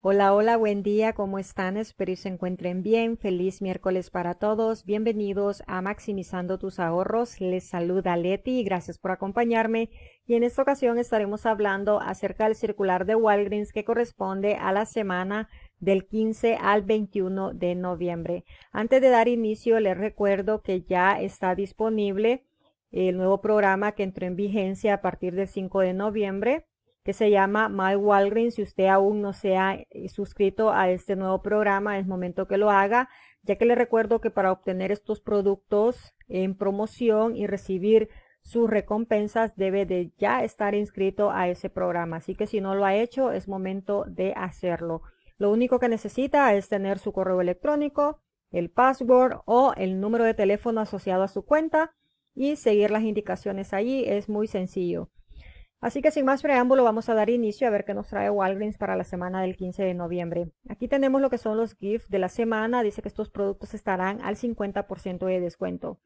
Hola, hola, buen día, ¿cómo están? Espero que se encuentren bien. Feliz miércoles para todos. Bienvenidos a Maximizando tus ahorros. Les saluda Leti y gracias por acompañarme. Y en esta ocasión estaremos hablando acerca del circular de Walgreens que corresponde a la semana del 15 al 21 de noviembre. Antes de dar inicio, les recuerdo que ya está disponible el nuevo programa que entró en vigencia a partir del 5 de noviembre que se llama My Walgreens. Si usted aún no se ha eh, suscrito a este nuevo programa, es momento que lo haga, ya que le recuerdo que para obtener estos productos en promoción y recibir sus recompensas debe de ya estar inscrito a ese programa. Así que si no lo ha hecho, es momento de hacerlo. Lo único que necesita es tener su correo electrónico, el password o el número de teléfono asociado a su cuenta y seguir las indicaciones allí. Es muy sencillo. Así que sin más preámbulo vamos a dar inicio a ver qué nos trae Walgreens para la semana del 15 de noviembre. Aquí tenemos lo que son los gifts de la semana, dice que estos productos estarán al 50% de descuento.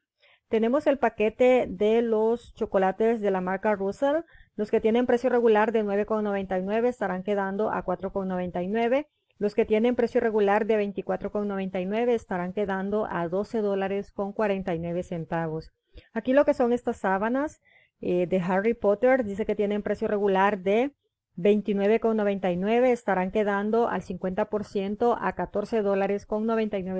Tenemos el paquete de los chocolates de la marca Russell, los que tienen precio regular de 9,99 estarán quedando a 4,99. Los que tienen precio regular de 24,99 estarán quedando a 12 dólares con 49 centavos. Aquí lo que son estas sábanas, eh, de Harry Potter. Dice que tienen precio regular de 29,99. Estarán quedando al 50% a $14.99. dólares con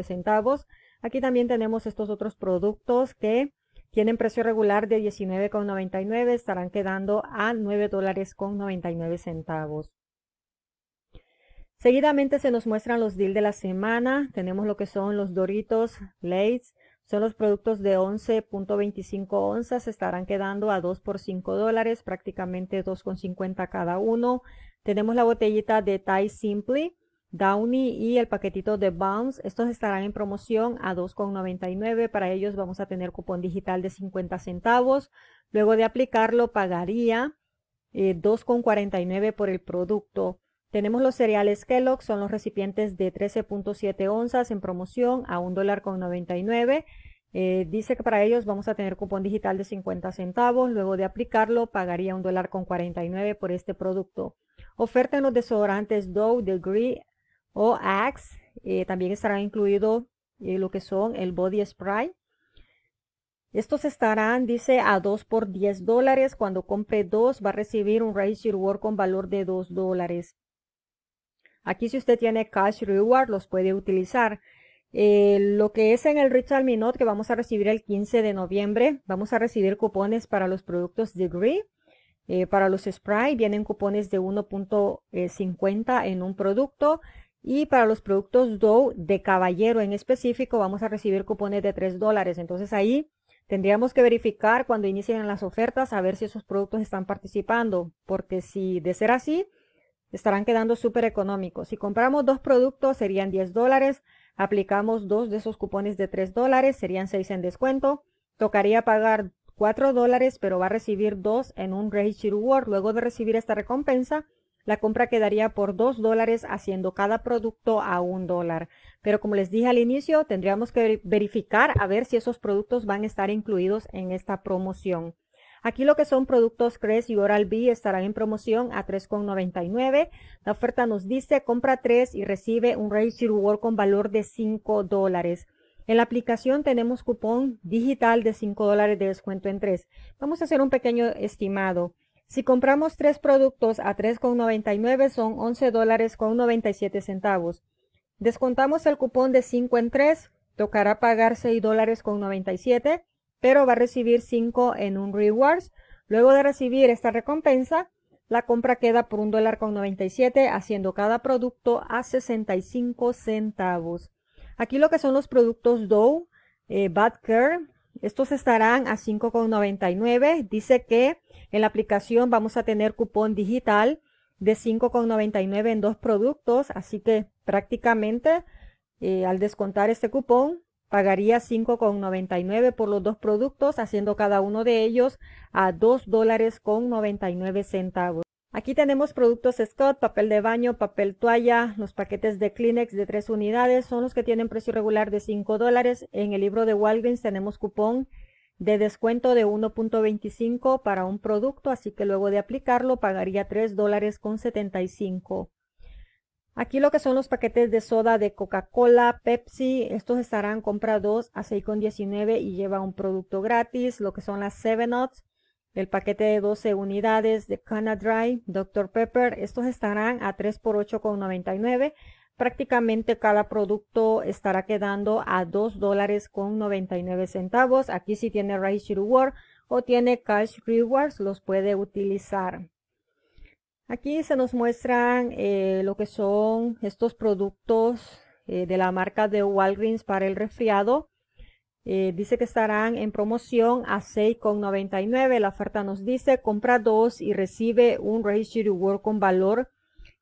centavos. Aquí también tenemos estos otros productos que tienen precio regular de 19,99. Estarán quedando a 9 dólares con 99 centavos. Seguidamente se nos muestran los deals de la semana. Tenemos lo que son los Doritos, Lays, son los productos de 11.25 onzas, estarán quedando a 2 por 5 dólares, prácticamente 2.50 cada uno. Tenemos la botellita de Thai Simply, Downy y el paquetito de Bounce. Estos estarán en promoción a 2.99. Para ellos vamos a tener cupón digital de 50 centavos. Luego de aplicarlo pagaría 2.49 eh, por el producto. Tenemos los cereales Kellogg, son los recipientes de 13.7 onzas en promoción a $1.99. dólar eh, dice que para ellos vamos a tener cupón digital de 50 centavos. Luego de aplicarlo, pagaría $1.49 dólar con 49 por este producto. Oferta en los desodorantes Dough, Degree o Axe. Eh, también estará incluido eh, lo que son el body spray. Estos estarán, dice, a 2 por 10 dólares. Cuando compre 2 va a recibir un Raise Your Work con valor de 2 dólares. Aquí si usted tiene cash reward los puede utilizar. Eh, lo que es en el Rich Minot que vamos a recibir el 15 de noviembre, vamos a recibir cupones para los productos Degree, eh, para los Sprite vienen cupones de 1.50 eh, en un producto y para los productos Dow de Caballero en específico vamos a recibir cupones de 3 dólares. Entonces ahí tendríamos que verificar cuando inicien las ofertas a ver si esos productos están participando, porque si de ser así, estarán quedando súper económicos. Si compramos dos productos serían 10 dólares, aplicamos dos de esos cupones de 3 dólares, serían 6 en descuento. Tocaría pagar 4 dólares, pero va a recibir 2 en un Registry Reward. Luego de recibir esta recompensa, la compra quedaría por 2 dólares haciendo cada producto a 1 dólar. Pero como les dije al inicio, tendríamos que verificar a ver si esos productos van a estar incluidos en esta promoción. Aquí lo que son productos Crest y Oral-B estarán en promoción a 3,99. La oferta nos dice compra 3 y recibe un Registro World con valor de 5 dólares. En la aplicación tenemos cupón digital de 5 dólares de descuento en 3. Vamos a hacer un pequeño estimado. Si compramos 3 productos a 3,99 son 11 dólares con 97 centavos. Descontamos el cupón de 5 en 3, tocará pagar 6 dólares con 97 pero va a recibir 5 en un rewards. Luego de recibir esta recompensa, la compra queda por un dólar con 97, haciendo cada producto a 65 centavos. Aquí lo que son los productos Dow, eh, Bad Care, estos estarán a 5,99. Dice que en la aplicación vamos a tener cupón digital de 5,99 en dos productos, así que prácticamente eh, al descontar este cupón Pagaría 5,99 por los dos productos, haciendo cada uno de ellos a 2 dólares con 99 centavos. Aquí tenemos productos Scott, papel de baño, papel toalla, los paquetes de Kleenex de 3 unidades son los que tienen precio regular de 5 dólares. En el libro de Walgreens tenemos cupón de descuento de 1.25 para un producto, así que luego de aplicarlo pagaría 3 dólares con 75. Aquí lo que son los paquetes de soda de Coca-Cola, Pepsi, estos estarán compra 2 a 6,19 y lleva un producto gratis. Lo que son las 7 Nuts, el paquete de 12 unidades de Canadry, Dry, Dr. Pepper, estos estarán a 3 por 8,99. Prácticamente cada producto estará quedando a 2 dólares con 99 centavos. Aquí si tiene Rice Reward o tiene Cash Rewards los puede utilizar. Aquí se nos muestran eh, lo que son estos productos eh, de la marca de Walgreens para el resfriado. Eh, dice que estarán en promoción a 6,99. La oferta nos dice compra dos y recibe un Registry Reward con valor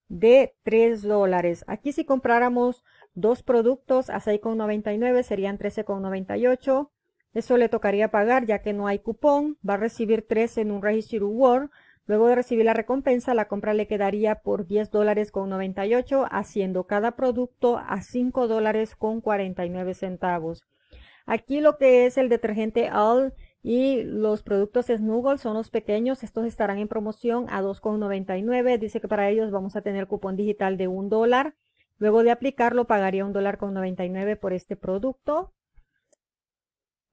de 3 dólares. Aquí si compráramos dos productos a 6,99 serían 13,98. Eso le tocaría pagar ya que no hay cupón. Va a recibir 3 en un Registry Reward Luego de recibir la recompensa, la compra le quedaría por $10.98, haciendo cada producto a $5.49. centavos. Aquí lo que es el detergente All y los productos Snuggle son los pequeños, estos estarán en promoción a 2,99. Dice que para ellos vamos a tener cupón digital de 1 Luego de aplicarlo pagaría $1.99 por este producto.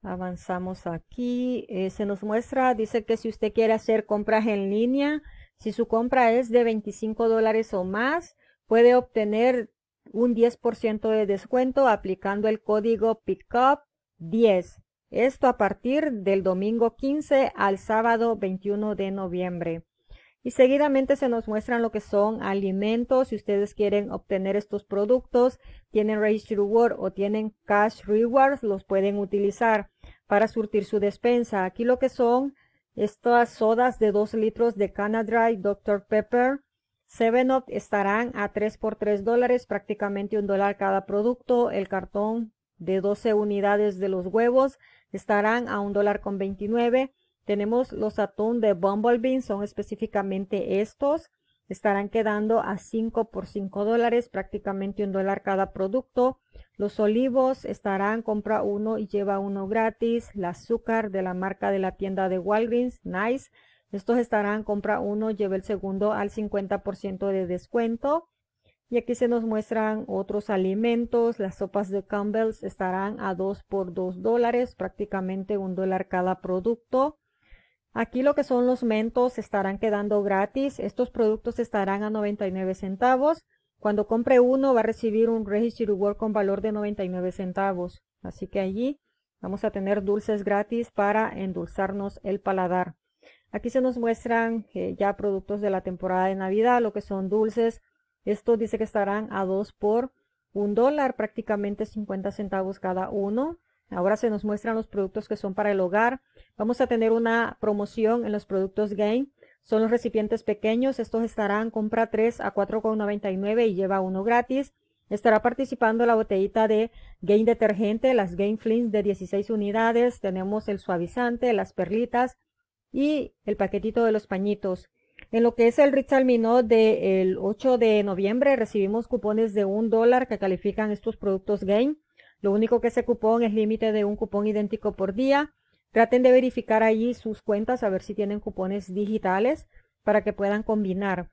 Avanzamos aquí. Eh, se nos muestra, dice que si usted quiere hacer compras en línea, si su compra es de 25 dólares o más, puede obtener un 10% de descuento aplicando el código PICKUP 10. Esto a partir del domingo 15 al sábado 21 de noviembre. Y seguidamente se nos muestran lo que son alimentos. Si ustedes quieren obtener estos productos, tienen Registry Reward o tienen Cash Rewards, los pueden utilizar para surtir su despensa. Aquí lo que son estas sodas de 2 litros de Canadry Dry, Dr. Pepper, Seven up estarán a 3 por 3 dólares, prácticamente un dólar cada producto. El cartón de 12 unidades de los huevos estarán a un dólar con 29. Tenemos los atún de Bumblebee, son específicamente estos. Estarán quedando a 5 por 5 dólares, prácticamente un dólar cada producto. Los olivos estarán, compra uno y lleva uno gratis. El azúcar de la marca de la tienda de Walgreens, nice. Estos estarán, compra uno, lleva el segundo al 50% de descuento. Y aquí se nos muestran otros alimentos. Las sopas de Campbell's estarán a 2 por 2 dólares, prácticamente un dólar cada producto. Aquí lo que son los mentos estarán quedando gratis. Estos productos estarán a 99 centavos. Cuando compre uno va a recibir un Registry Reward con valor de 99 centavos. Así que allí vamos a tener dulces gratis para endulzarnos el paladar. Aquí se nos muestran eh, ya productos de la temporada de Navidad, lo que son dulces. Esto dice que estarán a 2 por 1 dólar, prácticamente 50 centavos cada uno. Ahora se nos muestran los productos que son para el hogar. Vamos a tener una promoción en los productos Gain. Son los recipientes pequeños. Estos estarán compra 3 a 4,99 y lleva uno gratis. Estará participando la botellita de Gain detergente, las Gain Flins de 16 unidades. Tenemos el suavizante, las perlitas y el paquetito de los pañitos. En lo que es el Ritz Alminot del 8 de noviembre recibimos cupones de un dólar que califican estos productos Gain. Lo único que ese cupón es límite de un cupón idéntico por día. Traten de verificar allí sus cuentas a ver si tienen cupones digitales para que puedan combinar.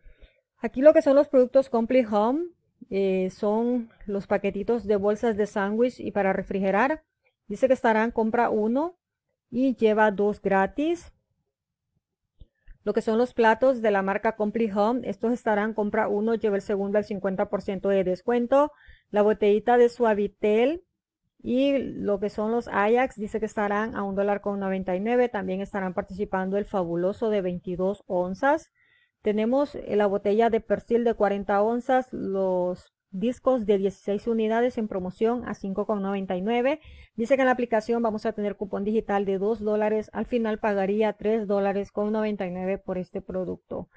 Aquí lo que son los productos Complete Home eh, son los paquetitos de bolsas de sándwich y para refrigerar. Dice que estarán compra uno y lleva dos gratis. Lo que son los platos de la marca Complete Home, estos estarán compra uno, lleva el segundo al 50% de descuento. La botellita de Suavitel y lo que son los Ajax dice que estarán a un dólar con También estarán participando el fabuloso de 22 onzas. Tenemos eh, la botella de Perfil de 40 onzas, los discos de 16 unidades en promoción a 5,99. Dice que en la aplicación vamos a tener cupón digital de 2 dólares. Al final pagaría $3.99 dólares con por este producto.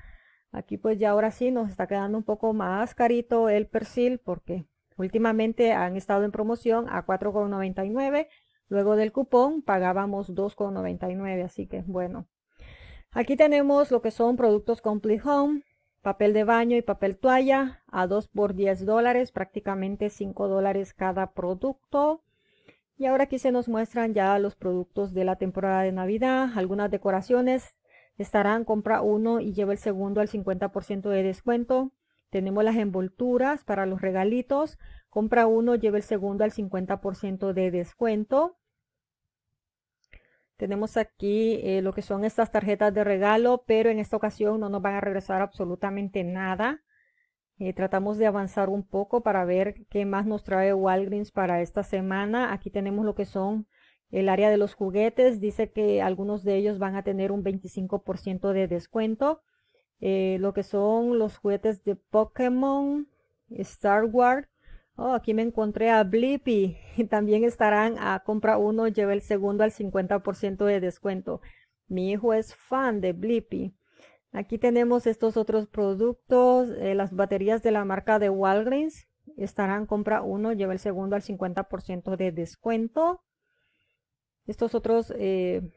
Aquí pues ya ahora sí nos está quedando un poco más carito el perfil porque Últimamente han estado en promoción a 4,99. Luego del cupón pagábamos 2,99, así que bueno. Aquí tenemos lo que son productos Complete Home, papel de baño y papel toalla a 2 por 10 dólares, prácticamente 5 dólares cada producto. Y ahora aquí se nos muestran ya los productos de la temporada de Navidad, algunas decoraciones. Estarán compra uno y lleva el segundo al 50% de descuento. Tenemos las envolturas para los regalitos. Compra uno, lleva el segundo al 50% de descuento. Tenemos aquí eh, lo que son estas tarjetas de regalo, pero en esta ocasión no nos van a regresar absolutamente nada. Eh, tratamos de avanzar un poco para ver qué más nos trae Walgreens para esta semana. Aquí tenemos lo que son el área de los juguetes. Dice que algunos de ellos van a tener un 25% de descuento. Eh, lo que son los juguetes de Pokémon, Star Wars. Oh, aquí me encontré a Blippi. También estarán a compra uno, lleva el segundo al 50% de descuento. Mi hijo es fan de Blippi. Aquí tenemos estos otros productos, eh, las baterías de la marca de Walgreens. Estarán compra uno, lleva el segundo al 50% de descuento. Estos otros eh,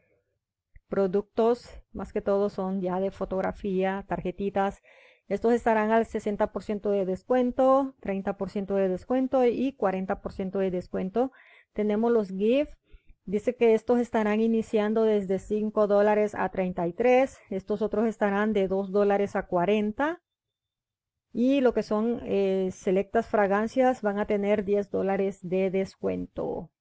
productos, más que todo son ya de fotografía, tarjetitas. Estos estarán al 60% de descuento, 30% de descuento y 40% de descuento. Tenemos los gif Dice que estos estarán iniciando desde 5 a 33. Estos otros estarán de 2 dólares a 40. Y lo que son eh, selectas fragancias van a tener 10 dólares de descuento.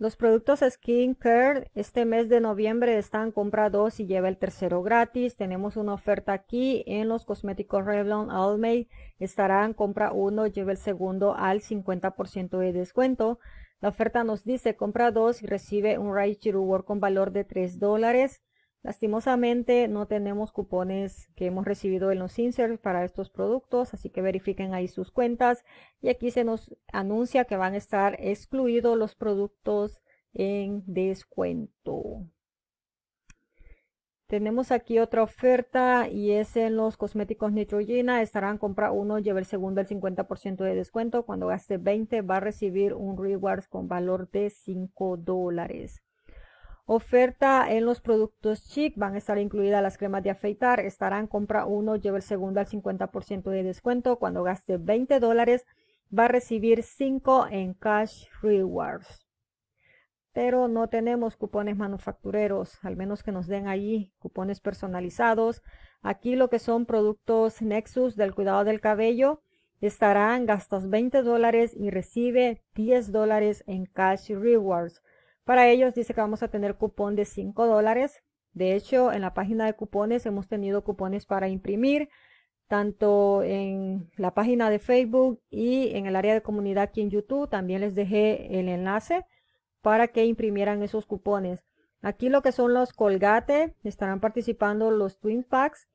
Los productos Skin Care este mes de noviembre están compra 2 y lleva el tercero gratis. Tenemos una oferta aquí en los cosméticos Revlon Almay. Estarán compra uno, lleva el segundo al 50% de descuento. La oferta nos dice compra 2 y recibe un rice Chiru con valor de 3 dólares. Lastimosamente no tenemos cupones que hemos recibido en los inserts para estos productos, así que verifiquen ahí sus cuentas. Y aquí se nos anuncia que van a estar excluidos los productos en descuento. Tenemos aquí otra oferta y es en los cosméticos Neutrogena. Estarán compra uno, lleva el segundo el 50% de descuento. Cuando gaste 20 va a recibir un rewards con valor de 5 dólares. Oferta en los productos chic, van a estar incluidas las cremas de afeitar, estarán compra uno, lleva el segundo al 50% de descuento, cuando gaste 20 dólares va a recibir 5 en cash rewards. Pero no tenemos cupones manufactureros, al menos que nos den allí cupones personalizados. Aquí lo que son productos Nexus del cuidado del cabello, estarán gastas 20 dólares y recibe 10 dólares en cash rewards. Para ellos dice que vamos a tener cupón de 5 dólares. De hecho, en la página de cupones hemos tenido cupones para imprimir, tanto en la página de Facebook y en el área de comunidad aquí en YouTube. También les dejé el enlace para que imprimieran esos cupones. Aquí lo que son los colgate, estarán participando los twin packs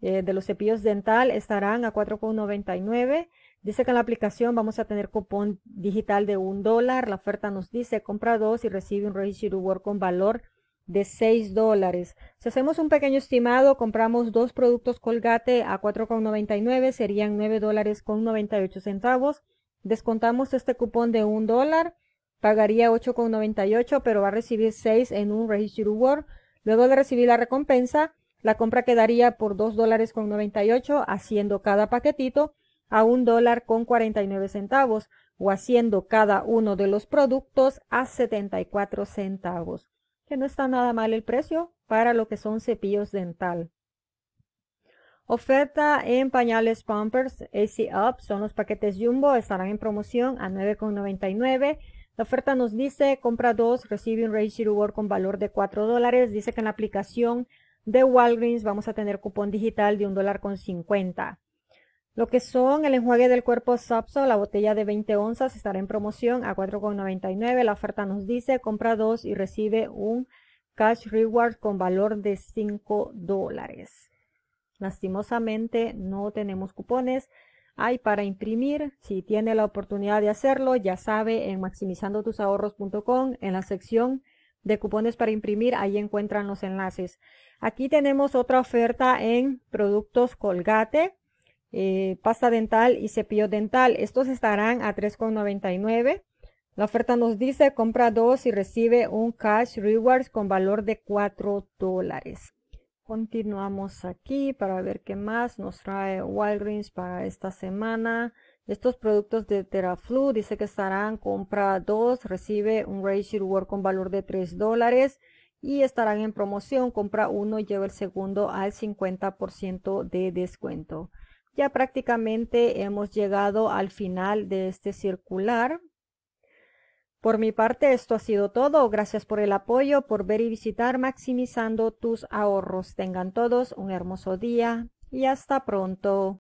eh, de los cepillos dental, estarán a 4,99. Dice que en la aplicación vamos a tener cupón digital de un dólar. La oferta nos dice compra dos y recibe un Registro Reward con valor de 6 dólares. Si hacemos un pequeño estimado, compramos dos productos Colgate a 4,99, serían 9 dólares con 98 centavos. Descontamos este cupón de 1 dólar, pagaría 8,98, pero va a recibir 6 en un Registro Reward. Luego de recibir la recompensa, la compra quedaría por $2.98 dólares con 98, haciendo cada paquetito a un dólar con 49 centavos o haciendo cada uno de los productos a 74 centavos, que no está nada mal el precio para lo que son cepillos dental. Oferta en pañales Pampers AC Up son los paquetes Jumbo, estarán en promoción a 9,99. La oferta nos dice compra dos, recibe un Rage Reward con valor de 4 dólares. Dice que en la aplicación de Walgreens vamos a tener cupón digital de un dólar con 50. Lo que son el enjuague del cuerpo Sapso, la botella de 20 onzas estará en promoción a 4,99. La oferta nos dice compra dos y recibe un cash reward con valor de 5 dólares. Lastimosamente no tenemos cupones. Hay para imprimir. Si tiene la oportunidad de hacerlo, ya sabe, en maximizandotusahorros.com, en la sección de cupones para imprimir, ahí encuentran los enlaces. Aquí tenemos otra oferta en productos Colgate eh, pasta dental y cepillo dental. Estos estarán a 3,99. La oferta nos dice compra dos y recibe un cash rewards con valor de 4 dólares. Continuamos aquí para ver qué más nos trae Walgreens para esta semana. Estos productos de Teraflu dice que estarán compra dos, recibe un Rage Reward con valor de 3 dólares y estarán en promoción. Compra uno y lleva el segundo al 50% de descuento. Ya prácticamente hemos llegado al final de este circular. Por mi parte, esto ha sido todo. Gracias por el apoyo, por ver y visitar Maximizando tus ahorros. Tengan todos un hermoso día y hasta pronto.